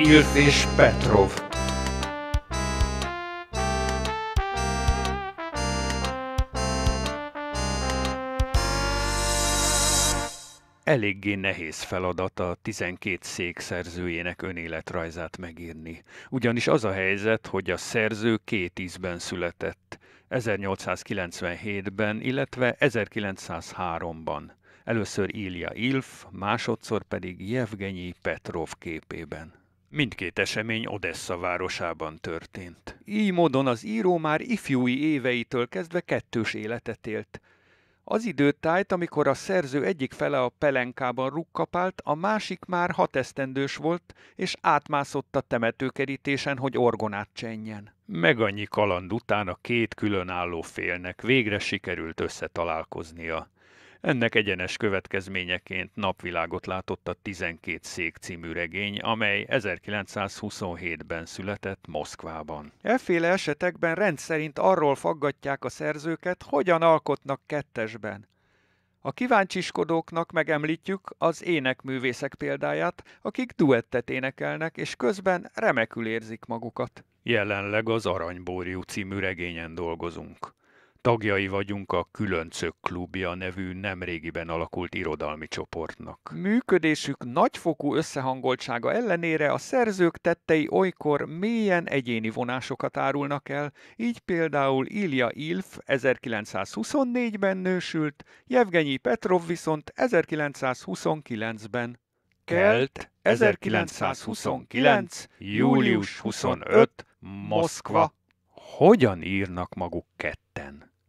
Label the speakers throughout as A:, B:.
A: Ilt és
B: Petrov. Eléggé nehéz feladat a 12 szék szerzőjének önéletrajzát megírni. Ugyanis az a helyzet, hogy a szerző két ízben született, 1897-ben, illetve 1903-ban. Először Ilja Ilf, másodszor pedig Jevgenyi Petrov képében. Mindkét esemény Odessa városában történt. Így módon az író már ifjúi éveitől kezdve kettős életet élt. Az időtájt, amikor a szerző egyik fele a pelenkában rukkapált, a másik már hatesztendős volt, és átmászott a temetőkerítésen, hogy orgonát csenjen. Meg annyi kaland után a két különálló félnek végre sikerült összetalálkoznia. Ennek egyenes következményeként napvilágot látott a 12 szék című regény, amely 1927-ben született Moszkvában. Efféle esetekben rendszerint arról faggatják a szerzőket, hogyan alkotnak kettesben. A kíváncsiskodóknak megemlítjük az énekművészek példáját, akik duettet énekelnek, és közben remekül érzik magukat. Jelenleg az Aranybóriú című regényen dolgozunk. Tagjai vagyunk a Különcök Klubja nevű nemrégiben alakult irodalmi csoportnak. Működésük nagyfokú összehangoltsága ellenére a szerzők tettei olykor mélyen egyéni vonásokat árulnak el, így például Ilja Ilf 1924-ben nősült, Jevgenyi Petrov viszont 1929-ben. Kelt 1929. július 25. Moszkva. Hogyan írnak maguk kettő?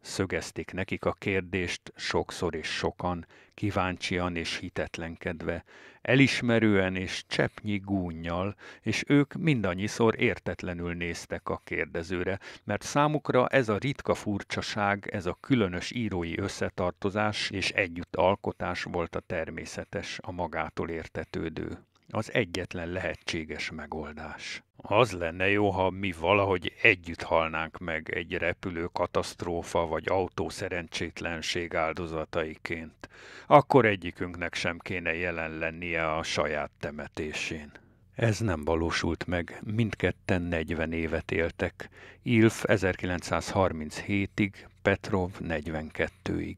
B: szögezték nekik a kérdést sokszor és sokan, kíváncsian és hitetlenkedve, elismerően és csepnyi gúnyjal, és ők mindannyiszor értetlenül néztek a kérdezőre, mert számukra ez a ritka furcsaság, ez a különös írói összetartozás és együtt alkotás volt a természetes, a magától értetődő az egyetlen lehetséges megoldás. Az lenne jó, ha mi valahogy együtt halnánk meg egy repülő katasztrófa vagy autó szerencsétlenség áldozataiként. Akkor egyikünknek sem kéne jelen lennie a saját temetésén. Ez nem valósult meg, mindketten 40 évet éltek, Ilf 1937-ig, Petrov 42-ig.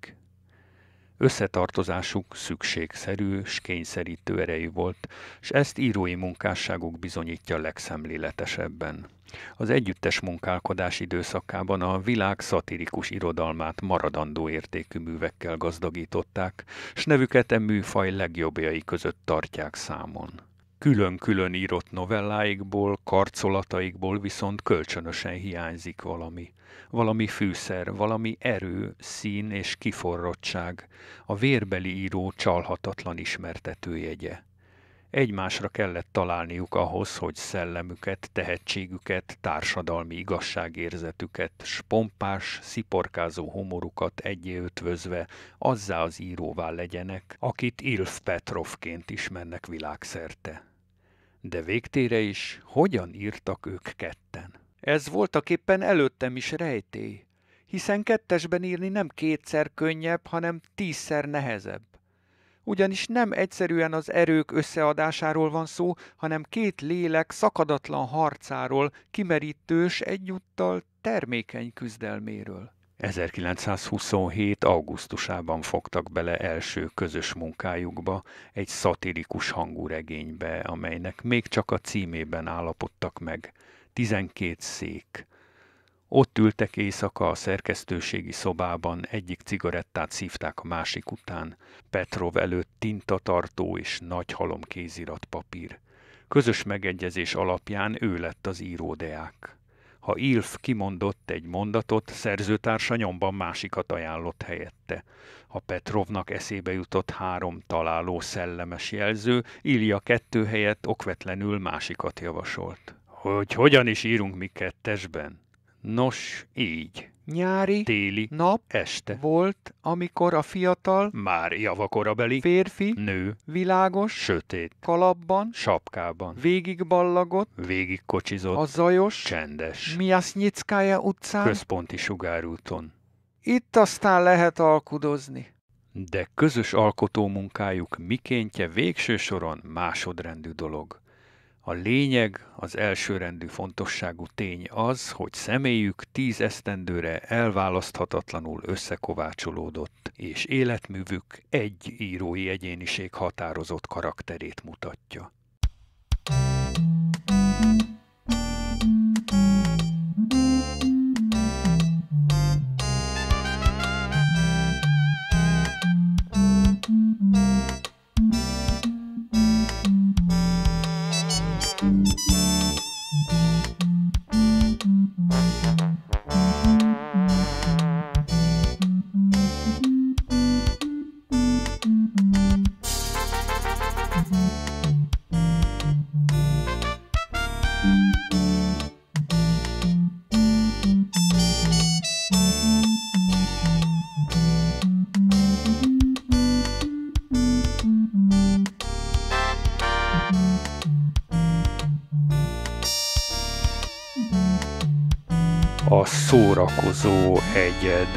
B: Összetartozásuk szükségszerű és kényszerítő erejű volt, s ezt írói munkásságuk bizonyítja legszemléletesebben. Az együttes munkálkodás időszakában a világ szatirikus irodalmát maradandó értékű művekkel gazdagították, s nevüket e műfaj legjobbjai között tartják számon külön-külön írott novelláikból, karcolataikból viszont kölcsönösen hiányzik valami. Valami fűszer, valami erő, szín és kiforrottság, a vérbeli író csalhatatlan ismertetőjegye. Egymásra kellett találniuk ahhoz, hogy szellemüket, tehetségüket, társadalmi igazságérzetüket, spompás, sziporkázó humorukat ötvözve azzá az íróvá legyenek, akit Ilf Petrovként ismernek világszerte de végtére is hogyan írtak ők ketten. Ez éppen előttem is rejtély, hiszen kettesben írni nem kétszer könnyebb, hanem tízszer nehezebb. Ugyanis nem egyszerűen az erők összeadásáról van szó, hanem két lélek szakadatlan harcáról, kimerítős egyúttal termékeny küzdelméről. 1927. augusztusában fogtak bele első közös munkájukba, egy szatirikus hangú regénybe, amelynek még csak a címében állapodtak meg. 12 szék. Ott ültek éjszaka a szerkesztőségi szobában, egyik cigarettát szívták a másik után. Petrov előtt tintatartó és nagy halom kézirat papír. Közös megegyezés alapján ő lett az íródeák. Ha Ilf kimondott egy mondatot, szerzőtársa nyomban másikat ajánlott helyette. Ha Petrovnak eszébe jutott három találó szellemes jelző, Ilja kettő helyett okvetlenül másikat javasolt. Hogy hogyan is írunk mi kettesben? Nos, így nyári, téli, nap, este volt, amikor a fiatal, már javakorabeli férfi, nő, világos, sötét, kalapban, sapkában, végig végig kocsizott, a zajos, csendes, Miasznyickája utcán, központi sugárúton. Itt aztán lehet alkudozni. De közös alkotó munkájuk mikéntje végső soron másodrendű dolog. A lényeg, az elsőrendű fontosságú tény az, hogy személyük tíz esztendőre elválaszthatatlanul összekovácsolódott, és életművük egy írói egyéniség határozott karakterét mutatja.
A: thank you
B: a szórakozó egyed.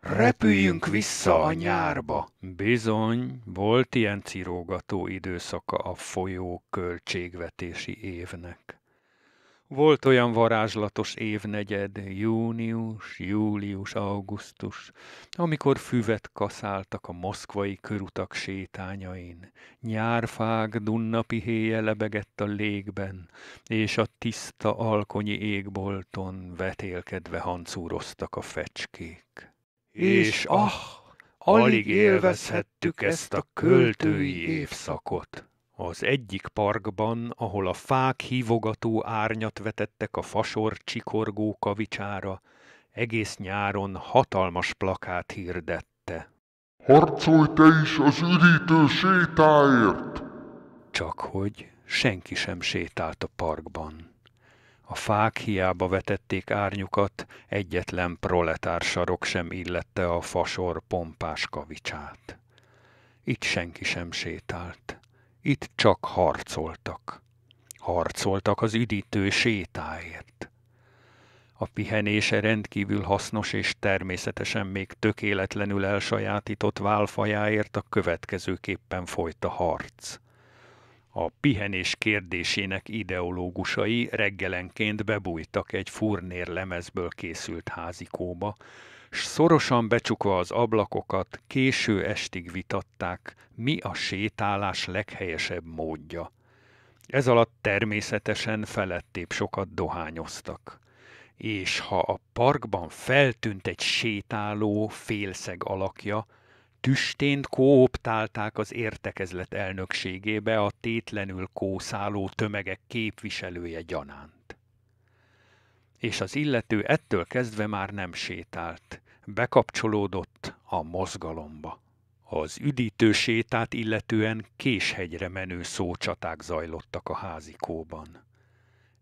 B: Repüljünk vissza a nyárba! Bizony, volt ilyen cirógató időszaka a folyó költségvetési évnek. Volt olyan varázslatos évnegyed, június, július, augusztus, amikor füvet kaszáltak a moszkvai körutak sétányain, nyárfág héje lebegett a légben, és a tiszta alkonyi égbolton vetélkedve hancúroztak a fecskék. És ah, alig élvezhettük ezt a költői évszakot! Az egyik parkban, ahol a fák hívogató árnyat vetettek a fasor csikorgó kavicsára, egész nyáron hatalmas plakát hirdette.
A: Harcolj te is az
B: üdítő sétáért! Csak hogy senki sem sétált a parkban. A fák hiába vetették árnyukat, egyetlen proletársarok sem illette a fasor pompás kavicsát. Itt senki sem sétált. Itt csak harcoltak. Harcoltak az üdítő sétáért. A pihenése rendkívül hasznos és természetesen még tökéletlenül elsajátított válfajáért a következőképpen folyt a harc. A pihenés kérdésének ideológusai reggelenként bebújtak egy furnér lemezből készült házikóba, s szorosan becsukva az ablakokat, késő estig vitatták, mi a sétálás leghelyesebb módja. Ez alatt természetesen felettébb sokat dohányoztak. És ha a parkban feltűnt egy sétáló, félszeg alakja, tüstént kóoptálták az értekezlet elnökségébe a tétlenül kószáló tömegek képviselője gyanánt és az illető ettől kezdve már nem sétált, bekapcsolódott a mozgalomba. Az üdítő sétát illetően Késhegyre menő szócsaták zajlottak a házikóban.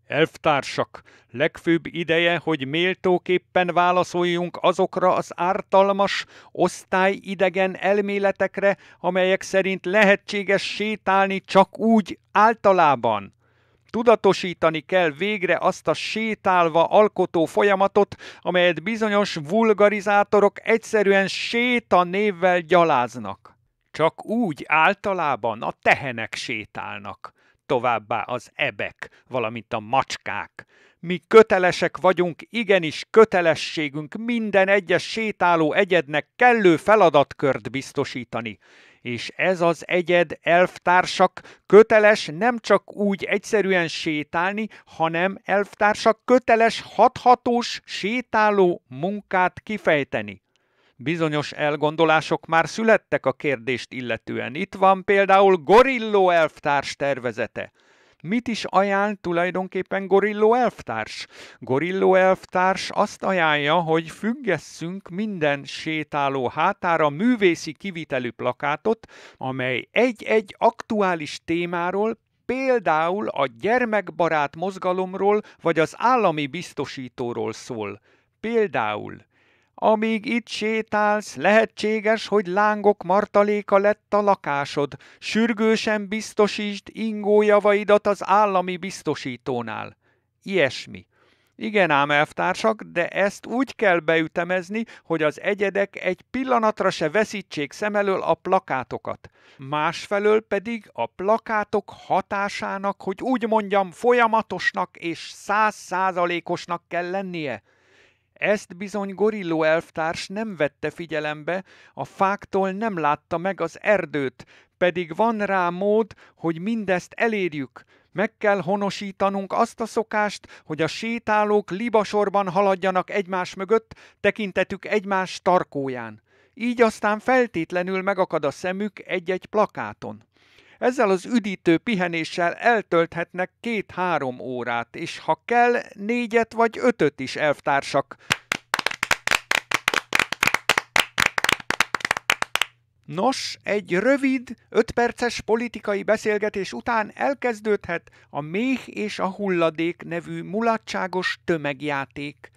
B: Elftársak, legfőbb ideje, hogy méltóképpen válaszoljunk azokra az ártalmas, osztályidegen elméletekre, amelyek szerint lehetséges sétálni csak úgy általában. Tudatosítani kell végre azt a sétálva alkotó folyamatot, amelyet bizonyos vulgarizátorok egyszerűen séta névvel gyaláznak. Csak úgy általában a tehenek sétálnak, továbbá az ebek, valamint a macskák. Mi kötelesek vagyunk, igenis kötelességünk minden egyes sétáló egyednek kellő feladatkört biztosítani, és ez az egyed elftársak köteles nem csak úgy egyszerűen sétálni, hanem elftársak köteles hathatós sétáló munkát kifejteni. Bizonyos elgondolások már születtek a kérdést illetően. Itt van például Gorilló elftárs tervezete – Mit is ajánl tulajdonképpen Gorilló Elftárs? Gorilló Elftárs azt ajánlja, hogy függesszünk minden sétáló hátára művészi kivitelű plakátot, amely egy-egy aktuális témáról, például a gyermekbarát mozgalomról vagy az állami biztosítóról szól. Például amíg itt sétálsz, lehetséges, hogy lángok martaléka lett a lakásod. Sürgősen biztosítsd ingójavaidat az állami biztosítónál. Ilyesmi. Igen ám, elvtársak, de ezt úgy kell beütemezni, hogy az egyedek egy pillanatra se veszítsék szem elől a plakátokat. Másfelől pedig a plakátok hatásának, hogy úgy mondjam, folyamatosnak és százszázalékosnak kell lennie – ezt bizony gorilló elvtárs nem vette figyelembe, a fáktól nem látta meg az erdőt, pedig van rá mód, hogy mindezt elérjük. Meg kell honosítanunk azt a szokást, hogy a sétálók libasorban haladjanak egymás mögött, tekintetük egymás tarkóján. Így aztán feltétlenül megakad a szemük egy-egy plakáton. Ezzel az üdítő pihenéssel eltölthetnek két-három órát, és ha kell, négyet vagy ötöt is elvtársak. Nos, egy rövid, ötperces politikai beszélgetés után elkezdődhet a Méh és a hulladék nevű mulatságos tömegjáték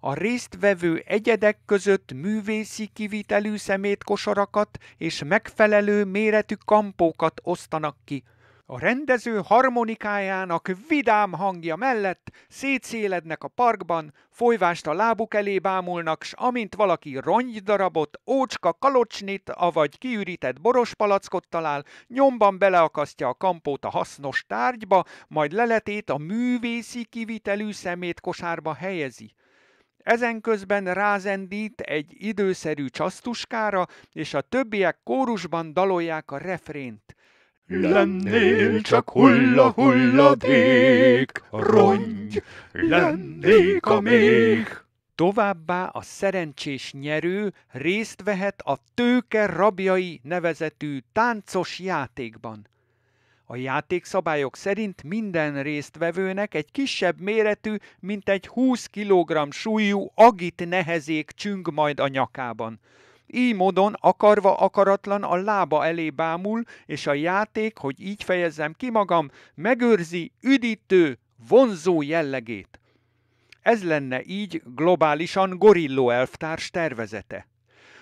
B: a résztvevő egyedek között művészi kivitelű szemétkosarakat és megfelelő méretű kampókat osztanak ki. A rendező harmonikájának vidám hangja mellett szétszélednek a parkban, folyvást a lábuk elé bámulnak, s amint valaki rongydarabot, ócska kalocsnit, avagy kiürített borospalackot talál, nyomban beleakasztja a kampót a hasznos tárgyba, majd leletét a művészi kivitelű szemétkosárba helyezi. Ezen közben rázendít egy időszerű csasztuskára, és a többiek kórusban dalolják a refrént. Lennél csak hulla hulladék, rongy, lennék a még. Továbbá a szerencsés nyerő részt vehet a Tőke rabjai nevezetű táncos játékban. A játékszabályok szerint minden résztvevőnek egy kisebb méretű, mint egy 20 kg súlyú agit nehezék csüng majd a nyakában. Így módon akarva akaratlan a lába elé bámul, és a játék, hogy így fejezzem ki magam, megőrzi üdítő, vonzó jellegét. Ez lenne így globálisan gorilló elvtárs tervezete.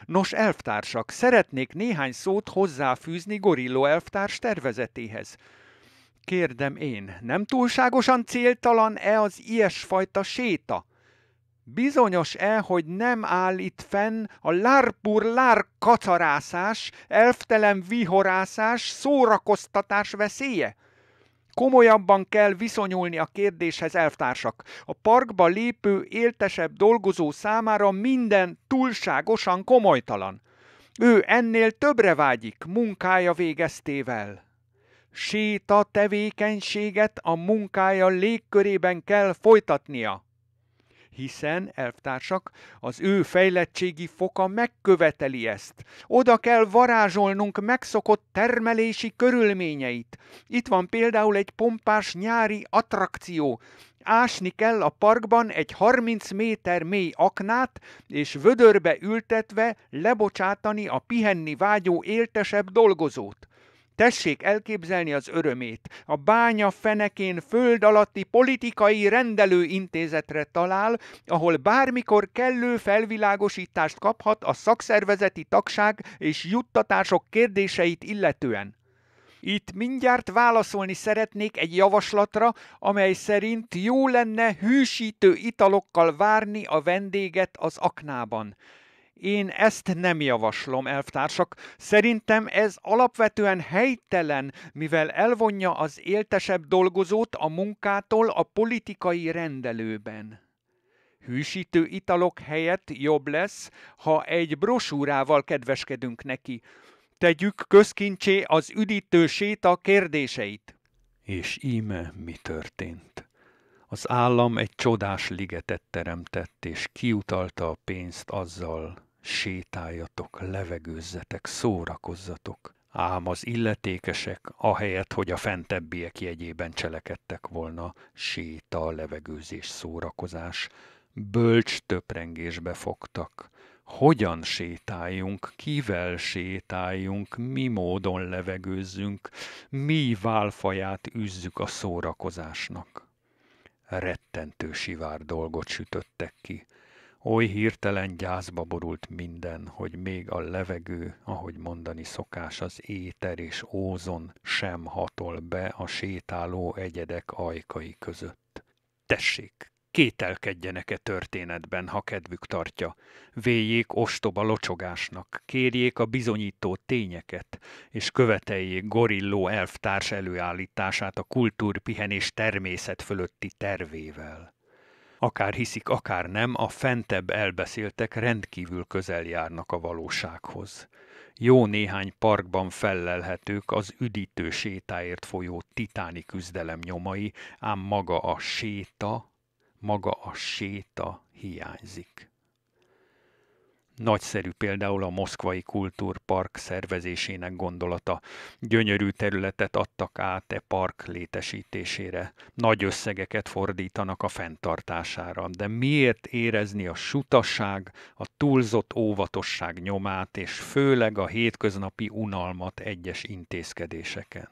B: Nos, elvtársak, szeretnék néhány szót hozzáfűzni Gorilló elvtárs tervezetéhez. Kérdem én, nem túlságosan céltalan-e az ilyesfajta séta? Bizonyos-e, hogy nem áll itt fenn a lárpur-lár kacarászás, elftelen vihorászás, szórakoztatás veszélye? Komolyabban kell viszonyulni a kérdéshez, elvtársak. A parkba lépő, éltesebb dolgozó számára minden túlságosan komolytalan. Ő ennél többre vágyik munkája végeztével. Séta tevékenységet a munkája légkörében kell folytatnia hiszen, elvtársak, az ő fejlettségi foka megköveteli ezt. Oda kell varázsolnunk megszokott termelési körülményeit. Itt van például egy pompás nyári attrakció, ásni kell a parkban egy 30 méter mély aknát, és vödörbe ültetve lebocsátani a pihenni vágyó éltesebb dolgozót. Tessék elképzelni az örömét. A bánya fenekén föld alatti politikai rendelőintézetre talál, ahol bármikor kellő felvilágosítást kaphat a szakszervezeti tagság és juttatások kérdéseit illetően. Itt mindjárt válaszolni szeretnék egy javaslatra, amely szerint jó lenne hűsítő italokkal várni a vendéget az aknában. Én ezt nem javaslom, elvtársak. Szerintem ez alapvetően helytelen, mivel elvonja az éltesebb dolgozót a munkától a politikai rendelőben. Hűsítő italok helyett jobb lesz, ha egy brosúrával kedveskedünk neki. Tegyük közkincsé az üdítő séta kérdéseit. És íme mi történt. Az állam egy csodás ligetet teremtett, és kiutalta a pénzt azzal, sétáljatok, levegőzzetek, szórakozzatok. Ám az illetékesek, ahelyett, hogy a fentebbiek jegyében cselekedtek volna, séta, levegőzés, szórakozás, bölcs töprengésbe fogtak. Hogyan sétáljunk, kivel sétáljunk, mi módon levegőzzünk, mi válfaját üzzük a szórakozásnak rettentő sivár dolgot sütöttek ki. Oly hirtelen gyászba borult minden, hogy még a levegő, ahogy mondani szokás, az éter és ózon sem hatol be a sétáló egyedek ajkai között. Tessék, kételkedjenek-e történetben, ha kedvük tartja. Véjék ostoba locsogásnak, kérjék a bizonyító tényeket, és követeljék gorilló elvtárs előállítását a kultúrpihenés természet fölötti tervével. Akár hiszik, akár nem, a fentebb elbeszéltek rendkívül közel járnak a valósághoz. Jó néhány parkban fellelhetők az üdítő sétáért folyó titáni küzdelem nyomai, ám maga a séta, maga a séta hiányzik. Nagyszerű például a Moszkvai Kultúrpark szervezésének gondolata. Gyönyörű területet adtak át e park létesítésére. Nagy összegeket fordítanak a fenntartására. De miért érezni a sutaság, a túlzott óvatosság nyomát, és főleg a hétköznapi unalmat egyes intézkedéseken?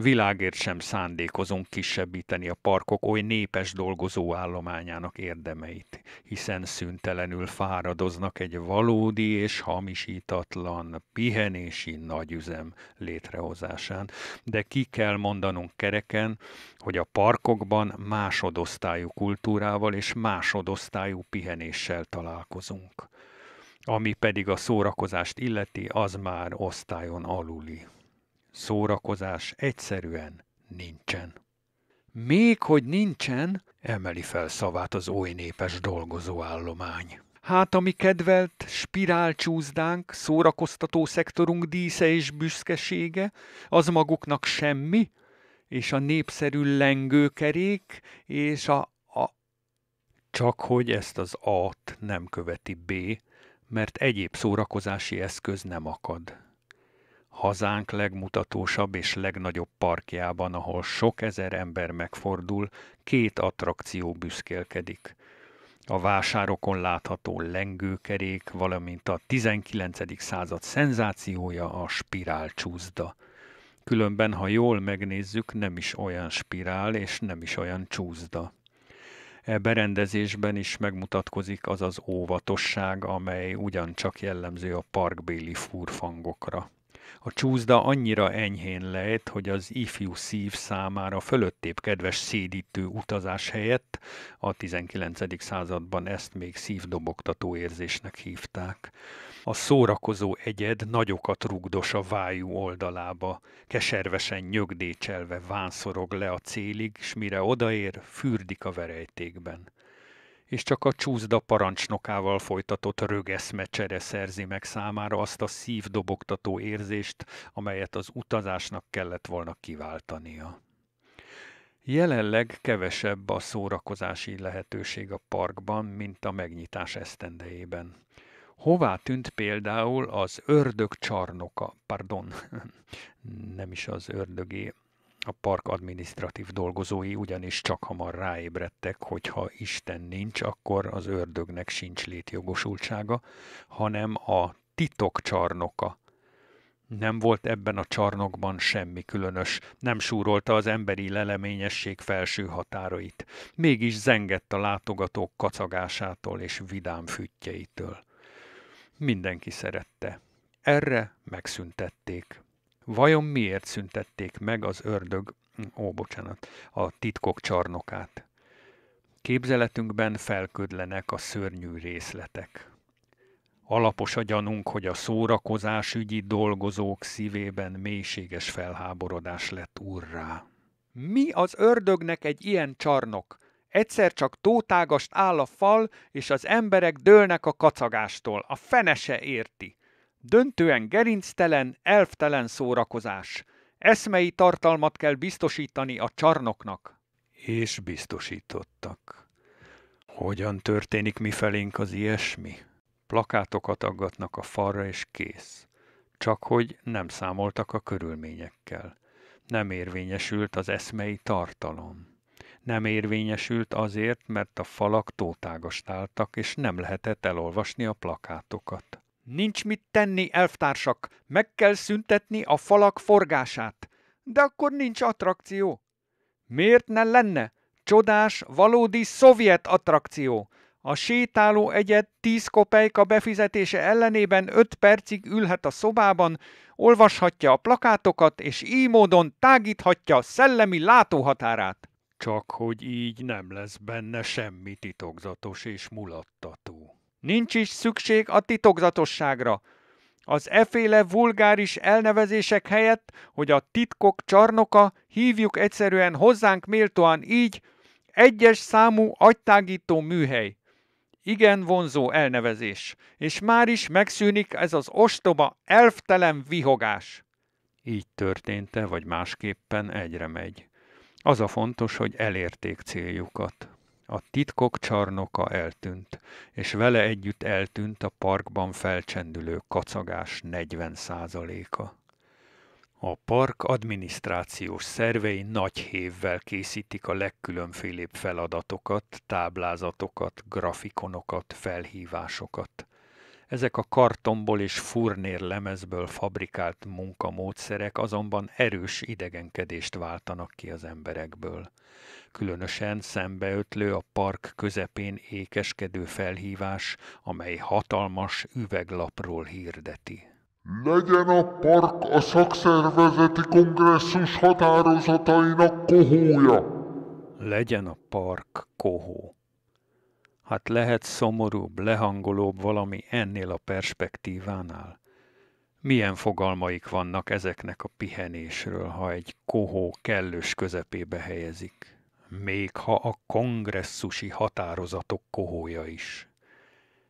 B: Világért sem szándékozunk kisebbíteni a parkok oly népes dolgozó állományának érdemeit, hiszen szüntelenül fáradoznak egy valódi és hamisítatlan pihenési nagyüzem létrehozásán. De ki kell mondanunk kereken, hogy a parkokban másodosztályú kultúrával és másodosztályú pihenéssel találkozunk. Ami pedig a szórakozást illeti, az már osztályon aluli. Szórakozás egyszerűen nincsen. Még hogy nincsen, emeli fel szavát az oly népes dolgozóállomány. Hát a mi kedvelt spirálcsúzdánk, szórakoztató szektorunk dísze és büszkesége, az maguknak semmi, és a népszerű lengőkerék, és a, a... Csak hogy ezt az A-t nem követi B, mert egyéb szórakozási eszköz nem akad hazánk legmutatósabb és legnagyobb parkjában, ahol sok ezer ember megfordul, két attrakció büszkélkedik. A vásárokon látható lengőkerék, valamint a 19. század szenzációja a spirálcsúzda. Különben, ha jól megnézzük, nem is olyan spirál és nem is olyan csúzda. E berendezésben is megmutatkozik az az óvatosság, amely ugyancsak jellemző a parkbéli furfangokra. A csúzda annyira enyhén lejt, hogy az ifjú szív számára fölöttébb kedves szédítő utazás helyett a 19. században ezt még szívdobogtató érzésnek hívták. A szórakozó egyed nagyokat rugdos a vájú oldalába, keservesen nyögdécselve vánszorog le a célig, s mire odaér, fürdik a verejtékben és csak a csúszda parancsnokával folytatott rögeszmecsere szerzi meg számára azt a szívdobogtató érzést, amelyet az utazásnak kellett volna kiváltania. Jelenleg kevesebb a szórakozási lehetőség a parkban, mint a megnyitás esztendejében. Hová tűnt például az ördög csarnoka, pardon, nem is az ördögé, a park adminisztratív dolgozói ugyanis csak hamar ráébredtek, hogy ha Isten nincs, akkor az ördögnek sincs létjogosultsága, hanem a titok csarnoka. Nem volt ebben a csarnokban semmi különös, nem súrolta az emberi leleményesség felső határait, mégis zengett a látogatók kacagásától és vidám füttyeitől. Mindenki szerette. Erre megszüntették. Vajon miért szüntették meg az ördög, hm, ó, bocsánat, a titkok csarnokát? Képzeletünkben felködlenek a szörnyű részletek. Alapos a gyanunk, hogy a szórakozásügyi dolgozók szívében mélységes felháborodás lett urrá. Mi az ördögnek egy ilyen csarnok? Egyszer csak tótágast áll a fal, és az emberek dőlnek a kacagástól. A fene se érti. Döntően gerinctelen, elftelen szórakozás. Eszmei tartalmat kell biztosítani a csarnoknak. És biztosítottak. Hogyan történik mifelénk az ilyesmi? Plakátokat aggatnak a falra és kész. Csak hogy nem számoltak a körülményekkel. Nem érvényesült az eszmei tartalom nem érvényesült azért, mert a falak tótágastáltak, és nem lehetett elolvasni a plakátokat. Nincs mit tenni, elftársak, meg kell szüntetni a falak forgását. De akkor nincs attrakció. Miért ne lenne? Csodás, valódi szovjet attrakció. A sétáló egyet tíz kopejka befizetése ellenében öt percig ülhet a szobában, olvashatja a plakátokat, és így módon tágíthatja a szellemi látóhatárát. Csak hogy így nem lesz benne semmi titokzatos és mulattató. Nincs is szükség a titokzatosságra. Az eféle vulgáris elnevezések helyett, hogy a titkok csarnoka, hívjuk egyszerűen hozzánk méltóan így, egyes számú agytágító műhely. Igen vonzó elnevezés, és már is megszűnik ez az ostoba, elftelen vihogás. Így történte, vagy másképpen egyre megy. Az a fontos, hogy elérték céljukat. A titkok csarnoka eltűnt, és vele együtt eltűnt a parkban felcsendülő kacagás 40 százaléka. A park adminisztrációs szervei nagy hévvel készítik a legkülönfélébb feladatokat, táblázatokat, grafikonokat, felhívásokat. Ezek a kartonból és furnér lemezből fabrikált munkamódszerek azonban erős idegenkedést váltanak ki az emberekből. Különösen szembeötlő a park közepén ékeskedő felhívás, amely hatalmas üveglapról hirdeti.
A: Legyen a park a szakszervezeti kongresszus határozatainak kohója!
B: Legyen a park kohó. Hát lehet szomorúbb, lehangolóbb valami ennél a perspektívánál? Milyen fogalmaik vannak ezeknek a pihenésről, ha egy kohó kellős közepébe helyezik? Még ha a kongresszusi határozatok kohója is.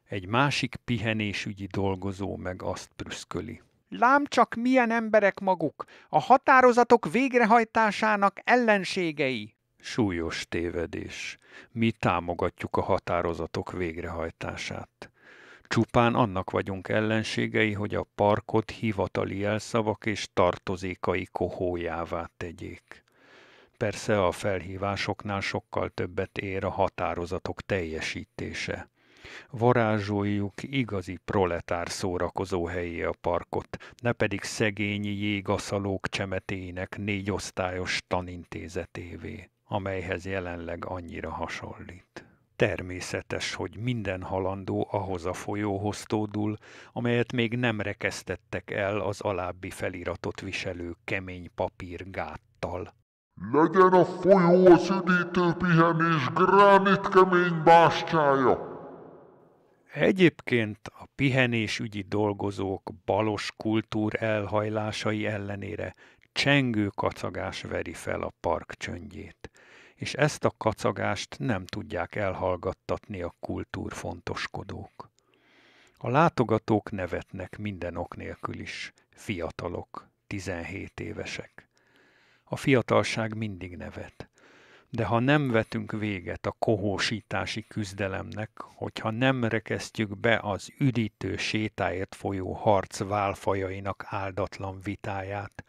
B: Egy másik pihenésügyi dolgozó meg azt prüszköli. Lám csak milyen emberek maguk, a határozatok végrehajtásának ellenségei. Súlyos tévedés. Mi támogatjuk a határozatok végrehajtását. Csupán annak vagyunk ellenségei, hogy a parkot hivatali elszavak és tartozékai kohójává tegyék. Persze a felhívásoknál sokkal többet ér a határozatok teljesítése. Varázsoljuk igazi proletár szórakozó helyé a parkot, ne pedig szegény jégaszalók csemetének négy osztályos tanintézetévé amelyhez jelenleg annyira hasonlít. Természetes, hogy minden halandó ahhoz a folyóhoz tódul, amelyet még nem rekesztettek el az alábbi feliratot viselő kemény papír gáttal.
A: Legyen a folyó az üdítő pihenés gránit kemény bástyája! Egyébként
B: a pihenés ügyi dolgozók balos kultúr elhajlásai ellenére csengő kacagás veri fel a park csöndjét és ezt a kacagást nem tudják elhallgattatni a kultúrfontoskodók. A látogatók nevetnek minden ok nélkül is, fiatalok, 17 évesek. A fiatalság mindig nevet. De ha nem vetünk véget a kohósítási küzdelemnek, hogyha nem rekesztjük be az üdítő sétáért folyó harc válfajainak áldatlan vitáját,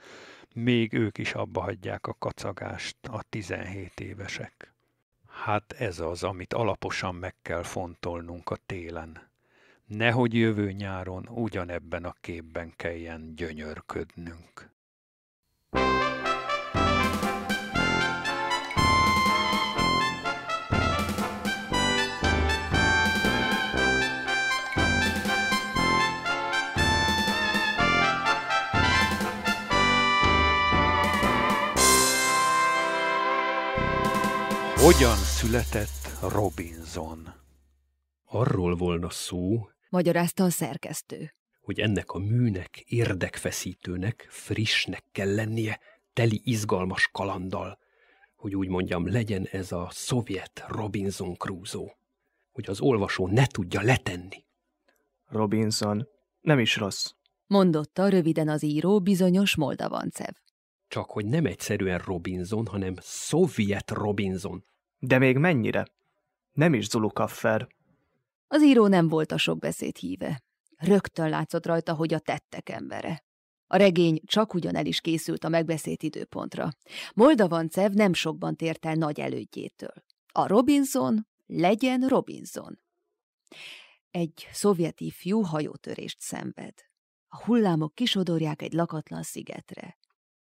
B: még ők is abba hagyják a kacagást, a 17 évesek. Hát ez az, amit alaposan meg kell fontolnunk a télen. Nehogy jövő nyáron ugyanebben a képben kelljen gyönyörködnünk. thank you Hogyan
C: született Robinson? Arról volna szó,
D: magyarázta a szerkesztő,
C: hogy ennek a műnek, érdekfeszítőnek, frissnek kell lennie, teli izgalmas kalanddal, hogy úgy mondjam, legyen ez a szovjet Robinson Crusoe, hogy az olvasó ne tudja letenni. Robinson, nem is rossz.
D: Mondotta röviden az író bizonyos Moldavancev.
C: Csak hogy nem egyszerűen Robinson, hanem szovjet Robinson.
A: De még mennyire? Nem is Zulu Kaffer.
D: Az író nem volt a sok beszéd híve. Rögtön látszott rajta, hogy a tettek embere. A regény csak ugyan el is készült a megbeszélt időpontra. Moldavancev nem sokban tért el nagy elődjétől. A Robinson legyen Robinson. Egy szovjeti fiú hajótörést szenved. A hullámok kisodorják egy lakatlan szigetre.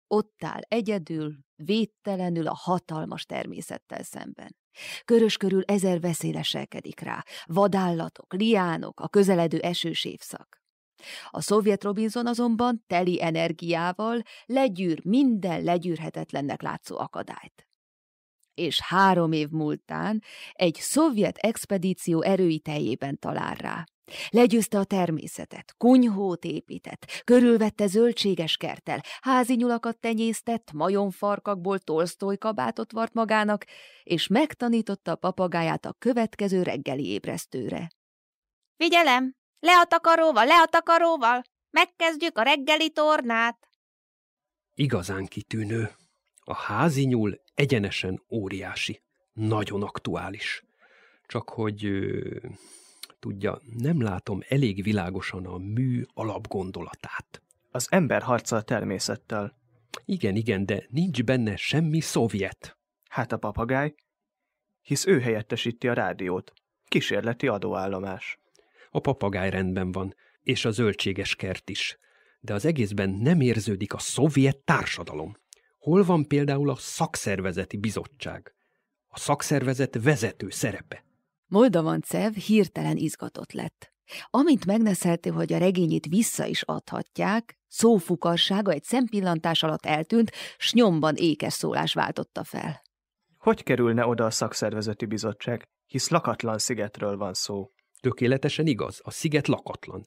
D: Ott áll egyedül, védtelenül a hatalmas természettel szemben. Körös körül ezer veszély rá, vadállatok, liánok, a közeledő esős évszak. A szovjet Robinson azonban teli energiával legyűr minden legyűrhetetlennek látszó akadályt. És három év múltán egy szovjet expedíció erői teljében talál rá. Legyőzte a természetet, kunyhót épített, körülvette zöldséges kerttel, házi nyulakat tenyésztett, majonfarkakból tolsztói kabátot vart magának, és megtanította a papagáját a következő reggeli ébresztőre. – Figyelem! Le a takaróval, le a takaróval! Megkezdjük a reggeli tornát!
C: Igazán kitűnő. A házi nyúl egyenesen óriási. Nagyon aktuális. Csak hogy... Ö tudja, nem látom elég világosan a mű alapgondolatát. Az ember harca a természettel. Igen, igen, de nincs benne semmi szovjet. Hát a papagáj? Hisz ő helyettesíti a rádiót. Kísérleti adóállomás. A papagáj rendben van, és a zöldséges kert is. De az egészben nem érződik a szovjet társadalom. Hol van például a szakszervezeti bizottság? A szakszervezet vezető szerepe.
D: Cev hirtelen izgatott lett. Amint megneszelte, hogy a regényét vissza is adhatják, szófukarsága egy szempillantás alatt eltűnt, s nyomban ékes szólás váltotta fel.
A: Hogy kerülne oda a szakszervezeti bizottság, hisz lakatlan szigetről van szó? Tökéletesen igaz, a sziget
C: lakatlan.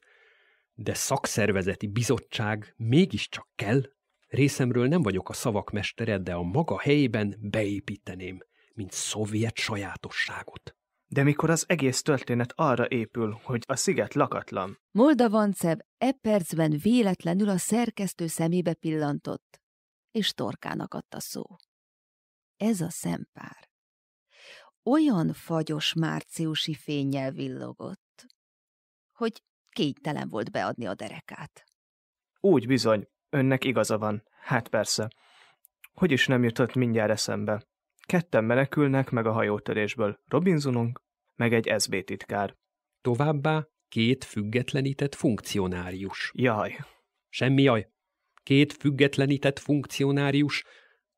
C: De szakszervezeti bizottság mégiscsak kell. Részemről nem vagyok a szavak mestere, de a maga helyében beépíteném, mint szovjet
A: sajátosságot. De mikor az egész történet arra épül, hogy a sziget lakatlan.
D: Moldavancev e percben véletlenül a szerkesztő szemébe pillantott, és torkának adta szó. Ez a szempár. Olyan fagyos márciusi fényjel villogott, hogy kénytelen volt beadni a derekát.
A: Úgy bizony, önnek igaza van. Hát persze. Hogy is nem jutott mindjárt eszembe. Ketten menekülnek meg a hajótörésből, Robinsonunk, meg egy SB titkár. Továbbá két
C: függetlenített funkcionárius. Jaj. Semmi jaj. Két függetlenített funkcionárius,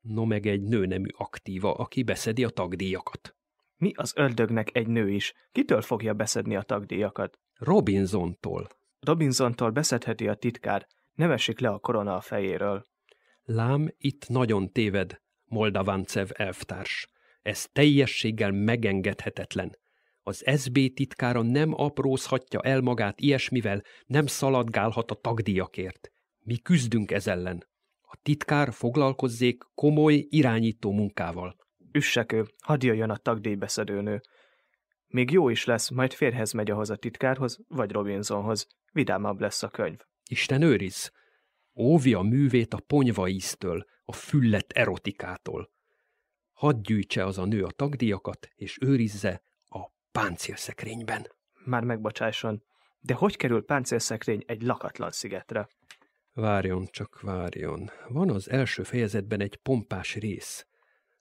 C: no meg egy nőnemű aktíva, aki beszedi a tagdíjakat.
A: Mi az ördögnek egy nő is? Kitől fogja beszedni a tagdíjakat? Robinsontól. Robinsontól beszedheti a titkár, nem esik le a korona a fejéről.
C: Lám, itt nagyon téved. Moldavancev elvtárs. Ez teljességgel megengedhetetlen. Az SB titkára nem aprózhatja el magát ilyesmivel, nem szaladgálhat a tagdíjakért. Mi küzdünk ez ellen.
A: A titkár foglalkozzék komoly irányító munkával. Üssekő, hadd jöjjön a tagdíjbeszedőnő. Még jó is lesz, majd férhez megy ahhoz a titkárhoz, vagy Robinsonhoz. Vidámabb lesz a könyv. Isten őriz! Óvja a művét a ponyva
C: íztől, a füllett erotikától. Hadd gyűjtse az a nő a tagdíjakat,
A: és őrizze a páncélszekrényben. Már megbocsásson, de hogy kerül páncélszekrény egy lakatlan szigetre?
C: Várjon csak, várjon. Van az első fejezetben egy pompás rész.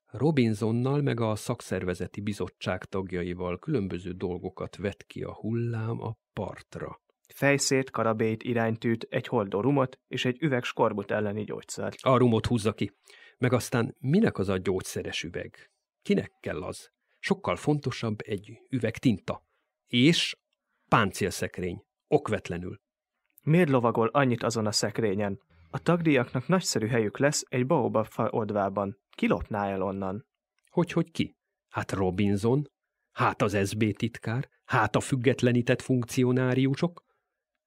C: Robinsonnal meg a szakszervezeti bizottság tagjaival különböző dolgokat vet ki a
A: hullám a partra fejszét, karabélyt, iránytűt, egy holdó rumot és egy üveg skorbut elleni gyógyszert. A rumot húzza ki. Meg aztán minek az a gyógyszeres üveg? Kinek kell az?
C: Sokkal fontosabb egy üveg tinta. És páncélszekrény.
A: Okvetlenül. Miért lovagol annyit azon a szekrényen? A tagdíjaknak nagyszerű helyük lesz egy baobab fa odvában. Ki lopná el onnan? Hogy, hogy ki? Hát
C: Robinson, hát az SB titkár, hát a függetlenített funkcionáriusok,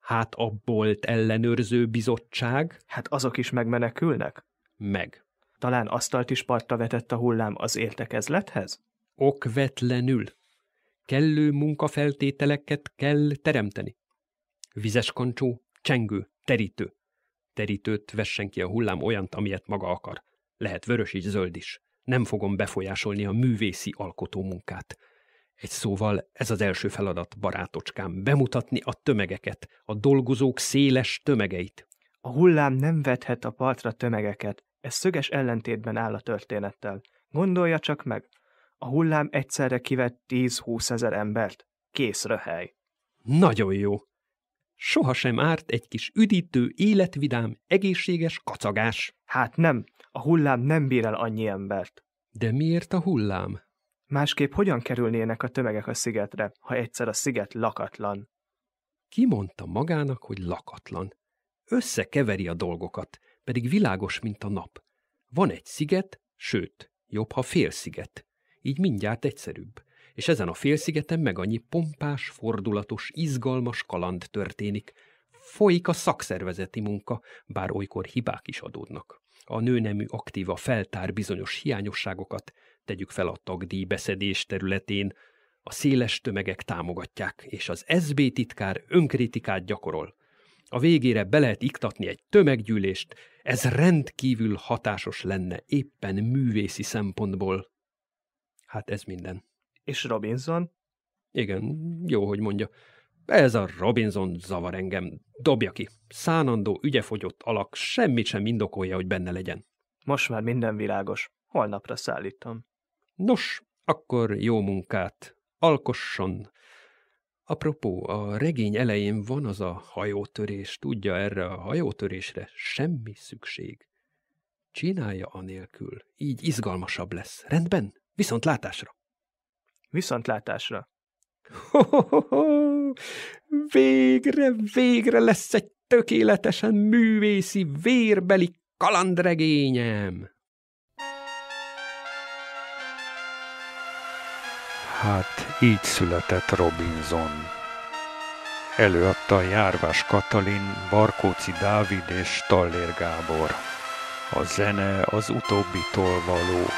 A: hát a bolt ellenőrző bizottság. Hát azok is megmenekülnek? Meg. Talán asztalt is partra vetett a hullám az értekezlethez? Okvetlenül. Kellő munkafeltételeket kell teremteni.
C: Vizes kancsó, csengő, terítő. Terítőt vessen ki a hullám olyant, amilyet maga akar. Lehet vörös és zöld is. Nem fogom befolyásolni a művészi alkotó munkát. Egy szóval ez az első feladat, barátocskám, bemutatni a
A: tömegeket, a dolgozók széles tömegeit. A hullám nem vethet a partra tömegeket, ez szöges ellentétben áll a történettel. Gondolja csak meg, a hullám egyszerre kivett 10-20 ezer embert. Kész röhely. Nagyon jó.
C: Soha sem árt egy kis üdítő, életvidám, egészséges kacagás.
A: Hát nem, a hullám nem bír el annyi embert. De miért a hullám? Másképp hogyan kerülnének a tömegek a szigetre, ha egyszer a sziget lakatlan? Ki
C: mondta magának, hogy lakatlan? Összekeveri a dolgokat, pedig világos, mint a nap. Van egy sziget, sőt, jobb, ha félsziget. Így mindjárt egyszerűbb. És ezen a félszigeten meg annyi pompás, fordulatos, izgalmas kaland történik. Folyik a szakszervezeti munka, bár olykor hibák is adódnak. A nőnemű aktíva feltár bizonyos hiányosságokat, tegyük fel a tagdíj beszedés területén, a széles tömegek támogatják, és az SB titkár önkritikát gyakorol. A végére be lehet iktatni egy tömeggyűlést, ez rendkívül hatásos lenne éppen művészi szempontból. Hát ez minden. És Robinson? Igen, jó, hogy mondja. Ez a Robinson zavar engem. Dobja ki. Szánandó, ügyefogyott alak semmit sem indokolja, hogy benne
A: legyen. Most már minden világos. Holnapra szállítom.
C: Nos, akkor jó munkát! Alkosson! Apropó, a regény elején van az a hajótörés, tudja erre a hajótörésre semmi szükség. Csinálja anélkül, így izgalmasabb lesz. Rendben? Viszont látásra! Viszont látásra! Ho, ho, ho, ho. Végre, végre lesz egy tökéletesen művészi, vérbeli kalandregényem!
B: Hát így született Robinson. Előadta Járvás Katalin, Barkóci Dávid és Tallér Gábor. A zene az utóbbitól való.